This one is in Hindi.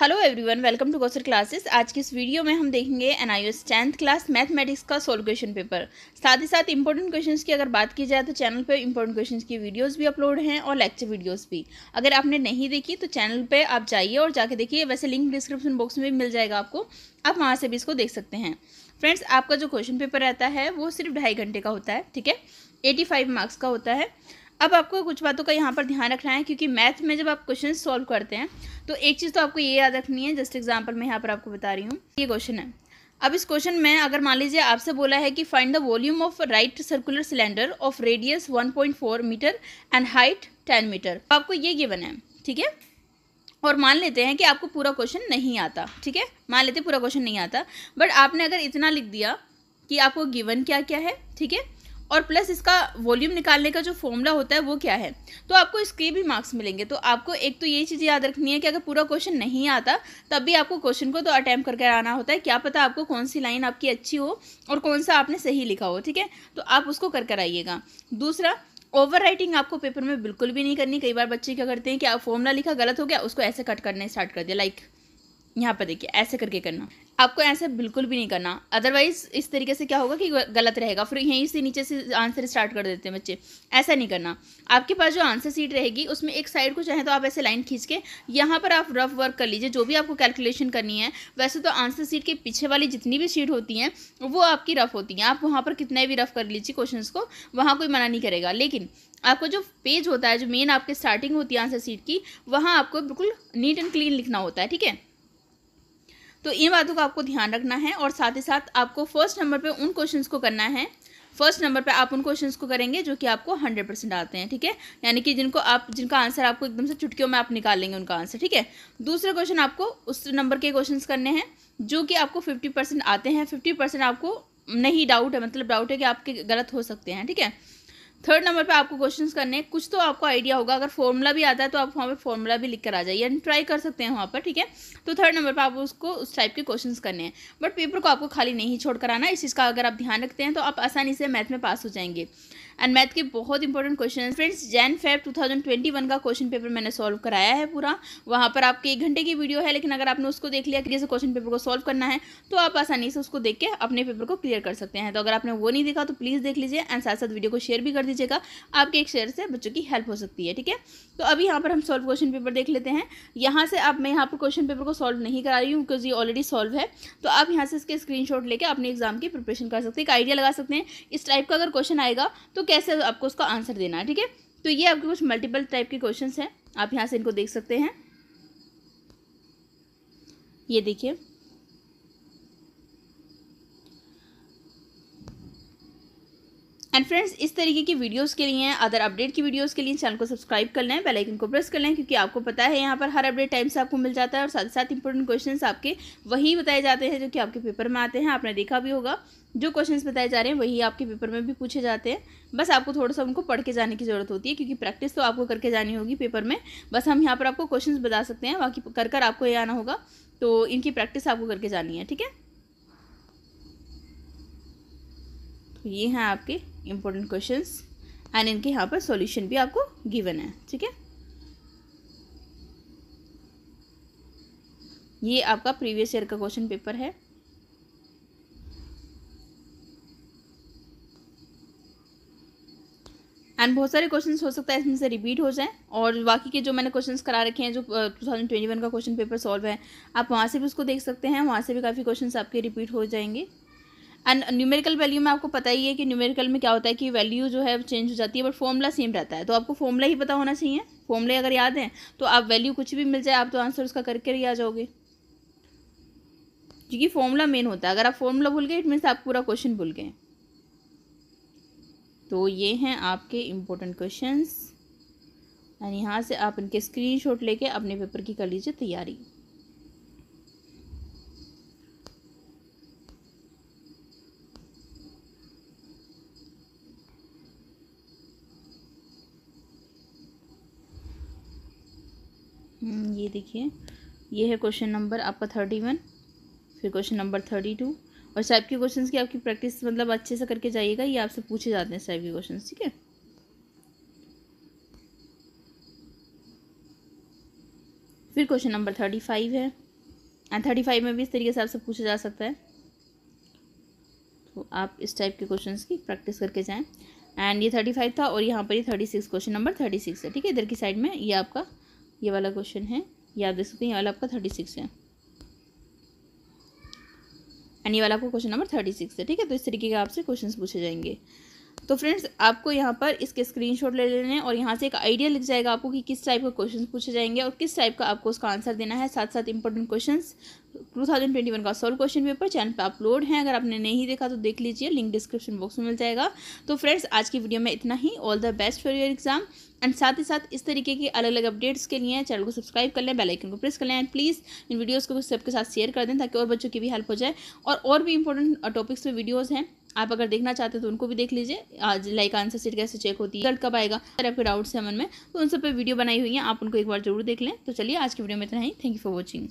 हेलो एवरीवन वेलकम टू गोसर क्लासेस आज की इस वीडियो में हम देखेंगे N I S tenth class mathematics का सोल्व क्वेश्चन पेपर साथ ही साथ इंपॉर्टेंट क्वेश्चंस की अगर बात की जाए तो चैनल पे इंपॉर्टेंट क्वेश्चंस की वीडियोस भी अपलोड हैं और लेक्चर वीडियोस भी अगर आपने नहीं देखी तो चैनल पर आप जाइए और जाके देखिए वैसे लिंक डिस्क्रिप्शन बॉक्स में भी मिल जाएगा आपको आप वहाँ से भी इसको देख सकते हैं फ्रेंड्स आपका जो क्वेश्चन पेपर रहता है वो सिर्फ ढाई घंटे का होता है ठीक है एटी मार्क्स का होता है अब आपको कुछ बातों का यहाँ पर ध्यान रखना है क्योंकि मैथ में जब आप क्वेश्चन सॉल्व करते हैं तो एक चीज़ तो आपको ये याद रखनी है जस्ट एग्जाम्पल मैं यहाँ पर आपको बता रही हूँ ये क्वेश्चन है अब इस क्वेश्चन में अगर मान लीजिए आपसे बोला है कि find the volume of right circular cylinder of radius 1.4 metre and height 10 metre आपको ये गिवन है ठीक है और मान लेते हैं कि आपको पूरा क्वेश्चन नहीं आता ठीक है मान लेते पूरा क्वेश्चन नहीं आता बट आपने अगर इतना लिख दिया कि आपको गिवन क्या क्या है ठीक है और प्लस इसका वॉल्यूम निकालने का जो फॉर्मूला होता है वो क्या है तो आपको इसके भी मार्क्स मिलेंगे तो आपको एक तो ये चीज़ याद रखनी है कि अगर पूरा क्वेश्चन नहीं आता तब भी आपको क्वेश्चन को तो अटैम्प करके आना होता है क्या पता आपको कौन सी लाइन आपकी अच्छी हो और कौन सा आपने सही लिखा हो ठीक है तो आप उसको कर कर आइएगा दूसरा ओवर राइटिंग आपको पेपर में बिल्कुल भी नहीं करनी कई बार बच्चे क्या करते हैं कि आप फॉर्मूला लिखा गलत हो गया उसको ऐसे कट करने स्टार्ट कर दिया लाइक यहाँ पर देखिए ऐसे करके करना आपको ऐसे बिल्कुल भी नहीं करना अदरवाइज़ इस तरीके से क्या होगा कि गलत रहेगा फिर यहीं से नीचे से आंसर स्टार्ट कर देते हैं बच्चे ऐसा नहीं करना आपके पास जो आंसर सीट रहेगी उसमें एक साइड को चाहे तो आप ऐसे लाइन खींच के यहाँ पर आप रफ वर्क कर लीजिए जो भी आपको कैलकुलेशन करनी है वैसे तो आंसर सीट के पीछे वाली जितनी भी सीट होती हैं वो आपकी रफ होती हैं आप वहाँ पर कितने भी रफ कर लीजिए क्वेश्चन को वहाँ कोई मना नहीं करेगा लेकिन आपको जो पेज होता है जो मेन आपके स्टार्टिंग होती है आंसर सीट की वहाँ आपको बिल्कुल नीट एंड क्लीन लिखना होता है ठीक है तो इन बातों का आपको ध्यान रखना है और साथ ही साथ आपको फर्स्ट नंबर पे उन क्वेश्चंस को करना है फर्स्ट नंबर पे आप उन क्वेश्चंस को करेंगे जो कि आपको हंड्रेड परसेंट आते हैं ठीक है यानी कि जिनको आप जिनका आंसर आपको एकदम से चुटकियों में आप निकाल लेंगे उनका आंसर ठीक है दूसरे क्वेश्चन आपको उस नंबर के क्वेश्चंस करने हैं जो कि आपको फिफ्टी परसेंट आते हैं फिफ्टी परसेंट आपको नहीं डाउट है मतलब डाउट है कि आपके गलत हो सकते हैं ठीक है थर्ड नंबर पे आपको क्वेश्चंस करने हैं कुछ तो आपको आइडिया होगा अगर फॉर्मूला भी आता है तो आप वहाँ पे फॉर्मूला भी लिख कर आ जाइए यानी ट्राई कर सकते हैं वहाँ पर ठीक है तो थर्ड नंबर पे आप उसको उस टाइप के क्वेश्चन करने हैं बट पेपर को आपको खाली नहीं छोड़ कर आना इस चीज़ का अगर आप ध्यान रखते हैं तो आप आसानी से मैथ में पास हो जाएंगे एंड मैथ के बहुत इंपॉर्टेंट क्वेश्चन है फ्रेंड्स जैन फेब 2021 का क्वेश्चन पेपर मैंने सॉल्व कराया है पूरा वहाँ पर आपके एक घंटे की वीडियो है लेकिन अगर आपने उसको देख लिया जैसे क्वेश्चन पेपर को सॉल्व करना है तो आप आसानी से उसको देख के अपने पेपर को क्लियर कर सकते हैं तो अगर आपने वो नहीं देखा तो प्लीज़ देख लीजिए एंड साथ साथ वीडियो को शेयर भी कर दीजिएगा आपके एक शेयर से बच्चों की हेल्प हो सकती है ठीक है तो अभी यहाँ पर हम सॉल्व क्वेश्चन पेपर देख लेते हैं यहाँ से अब मैं यहाँ पर क्वेश्चन पेपर को सॉल्व नहीं करा रही हूँ बिकॉज ये ऑलरेडी सॉल्व है तो आप यहाँ से इसके स्क्रीन लेके अपने एग्जाम की प्रिपरेशन कर सकते हैं एक आइडिया लगा सकते हैं इस टाइप का अगर क्वेश्चन आएगा तो कैसे आपको उसका आंसर देना है ठीक है तो ये आपके कुछ मल्टीपल टाइप के क्वेश्चन हैं आप यहाँ से इनको देख सकते हैं ये देखिए फ्रेंड्स इस तरीके की वीडियोस के लिए अदर अपडेट की वीडियोस के लिए चैनल को सब्सक्राइब कर लें बेलाइकन को प्रेस कर लें क्योंकि आपको पता है यहाँ पर हर अपडेट टाइम से आपको मिल जाता है और साथ ही साथ इंपॉर्टेंट क्वेश्चन आपके वही बताए जाते हैं जो कि आपके पेपर में आते हैं आपने देखा भी होगा जो क्वेश्चंस बताए जा रहे हैं वही आपके पेपर में भी पूछे जाते हैं बस आपको थोड़ा सा उनको पढ़ के जाने की ज़रूरत होती है क्योंकि प्रैक्टिस तो आपको करके जानी होगी पेपर में बस हम यहाँ पर आपको क्वेश्चंस बता सकते हैं बाकी कर कर आपको ये आना होगा तो इनकी प्रैक्टिस आपको करके जानी है ठीक है तो ये हैं आपके इम्पोर्टेंट क्वेश्चन एंड इनके यहाँ पर सॉल्यूशन भी आपको गिवन है ठीक है ये आपका प्रीवियस ईयर का क्वेश्चन पेपर है एंड बहुत सारे क्वेश्चन हो सकता है इसमें से रिपीट हो जाएं और बाकी के जो मैंने क्वेश्चन करा रखे हैं जो टू थाउजेंड ट्वेंटी वन का क्वेश्चन पेपर सॉल्व है आप वहाँ से भी उसको देख सकते हैं वहाँ से भी काफ़ी क्वेश्चन आपके रिपीट हो जाएंगे एंड न्यूमेरिकल वैल्यू में आपको पता ही है कि न्यूमेरिकल में क्या होता है कि वैल्यू जो है चेंज हो जाती है बट फॉर्मूला सेम रहता है तो आपको फॉर्मूला ही पता होना चाहिए फॉर्मूले अगर याद हैं तो आप वैल्यू कुछ भी मिल जाए आप तो आंसर उसका करके ही आ जाओगे क्योंकि फॉर्मूला मेन होता है अगर आप फॉर्मूला भूल गए इट मीन्स आप पूरा क्वेश्चन भूल गए तो ये हैं आपके इम्पोर्टेंट क्वेश्चंस एंड यहाँ से आप इनके स्क्रीनशॉट लेके अपने पेपर की कर लीजिए तैयारी हम्म, ये देखिए ये है क्वेश्चन नंबर आपका थर्टी वन फिर क्वेश्चन नंबर थर्टी टू और साहब के क्वेश्चन की आपकी प्रैक्टिस मतलब अच्छे से करके जाइएगा ये आपसे पूछे जाते हैं साहब के क्वेश्चन ठीक है फिर क्वेश्चन नंबर थर्टी फाइव है एंड थर्टी फाइव में भी इस तरीके से आपसे पूछा जा सकता है तो आप इस टाइप के क्वेश्चन की प्रैक्टिस करके जाएँ एंड ये थर्टी फाइव था और यहाँ पर ये thirty six question number thirty six है ठीक है इधर की साइड में ये आपका ये वाला क्वेश्चन है याद दे सकते हैं ये वाला आपका थर्टी सिक्स है एंड ये वाला आपका क्वेश्चन नंबर थर्टी सिक्स है ठीक है तो इस तरीके के आपसे क्वेश्चंस पूछे जाएंगे तो फ्रेंड्स आपको यहाँ पर इसके स्क्रीनशॉट ले लेने हैं और यहाँ से एक आइडिया लग जाएगा आपको कि किस टाइप का क्वेश्चन पूछे जाएंगे और किस टाइप का आपको उसका आंसर देना है साथ साथ important question two thousand twenty one का सॉल्व क्वेश्चन पेपर चैनल पर अपलोड है अगर आपने नहीं देखा तो देख लीजिए लिंक डिस्क्रिप्शन बॉक्स में मिल जाएगा तो फ्रेंड्स आज की वीडियो में इतना ही all the best for your exam and साथ ही साथ इस तरीके के अलग अलग अपडेट्स के लिए चैनल को सब्सक्राइब कर लें बेल आइकन को प्रेस कर लें एंड प्लीज़ इन वीडियोस को सबके साथ शेयर कर दें ताकि और बच्चों की भी हेल्प हो जाए और और भी इंपॉर्टेंट टॉपिक्स पे वीडियोस हैं आप अगर देखना चाहते हैं तो उनको भी देख लीजिए आज लाइक आंसर सीट कैसे चेक होती है रिजल्ट कब आएगा अगर आपके डाउट्स हैं मन में तो उन सब पर वीडियो बनाई हुई है आप उनको एक बार जरूर देख लें तो चलिए आज की वीडियो में इतना ही थैंक यू फॉर वॉचिंग